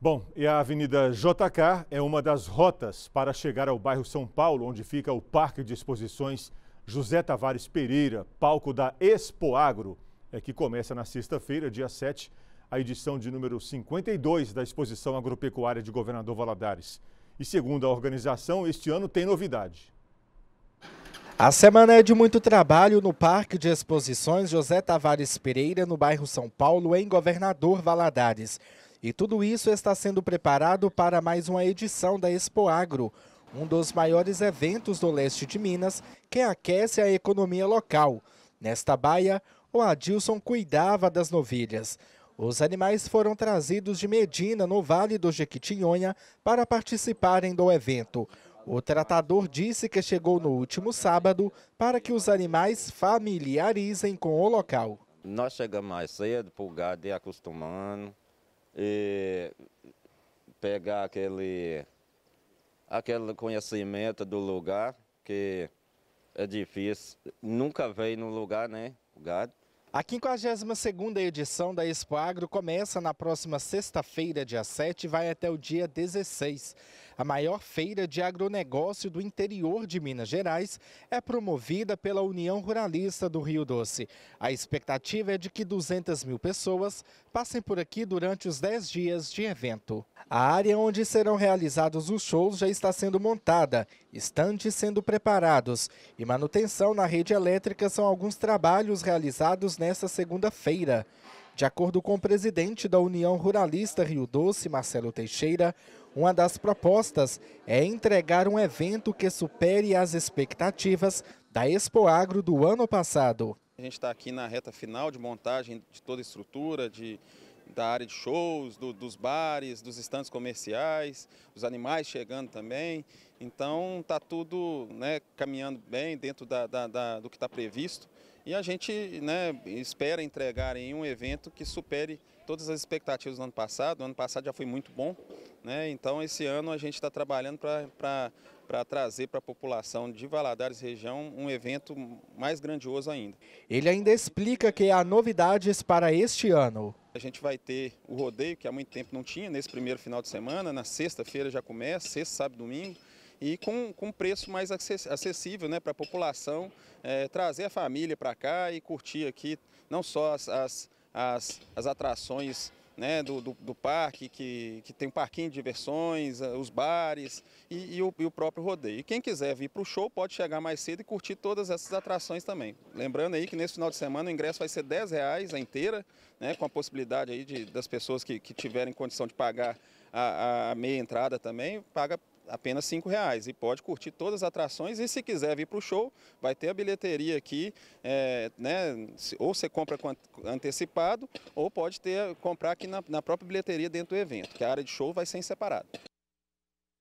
Bom, e a Avenida JK é uma das rotas para chegar ao bairro São Paulo, onde fica o Parque de Exposições José Tavares Pereira, palco da Expoagro, é que começa na sexta-feira, dia 7, a edição de número 52 da Exposição Agropecuária de Governador Valadares. E segundo a organização, este ano tem novidade. A semana é de muito trabalho no Parque de Exposições José Tavares Pereira, no bairro São Paulo, em Governador Valadares. E tudo isso está sendo preparado para mais uma edição da Expo Agro, um dos maiores eventos do leste de Minas que aquece a economia local. Nesta baia, o Adilson cuidava das novilhas. Os animais foram trazidos de Medina, no Vale do Jequitinhonha, para participarem do evento. O tratador disse que chegou no último sábado para que os animais familiarizem com o local. Nós chegamos mais cedo para o gado ir acostumando, e é, pegar aquele, aquele conhecimento do lugar, que é difícil, nunca veio no lugar, né, o gado. A 52ª edição da Expo Agro começa na próxima sexta-feira, dia 7, e vai até o dia 16. A maior feira de agronegócio do interior de Minas Gerais é promovida pela União Ruralista do Rio Doce. A expectativa é de que 200 mil pessoas passem por aqui durante os 10 dias de evento. A área onde serão realizados os shows já está sendo montada, estantes sendo preparados e manutenção na rede elétrica são alguns trabalhos realizados nesta segunda-feira. De acordo com o presidente da União Ruralista Rio Doce, Marcelo Teixeira, uma das propostas é entregar um evento que supere as expectativas da Expo Agro do ano passado. A gente está aqui na reta final de montagem de toda a estrutura, de, da área de shows, do, dos bares, dos estandes comerciais, os animais chegando também. Então está tudo né, caminhando bem dentro da, da, da, do que está previsto. E a gente né, espera entregar em um evento que supere todas as expectativas do ano passado. O ano passado já foi muito bom. Né? Então esse ano a gente está trabalhando para trazer para a população de Valadares região um evento mais grandioso ainda. Ele ainda explica que há novidades para este ano. A gente vai ter o rodeio, que há muito tempo não tinha, nesse primeiro final de semana. Na sexta-feira já começa, sexta, sábado, domingo e com, com preço mais acessível né, para a população, é, trazer a família para cá e curtir aqui não só as, as, as, as atrações né, do, do, do, parque, que, que tem um parquinho de diversões, ah, os bares e, e, o, e o, próprio rodeio. E quem quiser vir para o show pode chegar mais cedo e curtir todas essas atrações também. Lembrando aí que nesse final de semana o ingresso vai ser R$ reais a inteira, né, com a possibilidade aí de, das pessoas que, que tiverem condição de pagar a, a meia entrada também, paga apenas cinco reais e pode curtir todas as atrações e se quiser vir para o show, vai ter a bilheteria aqui, é, né, ou você compra antecipado ou pode ter comprar aqui na, na própria bilheteria dentro do evento, que a área de show vai ser separada.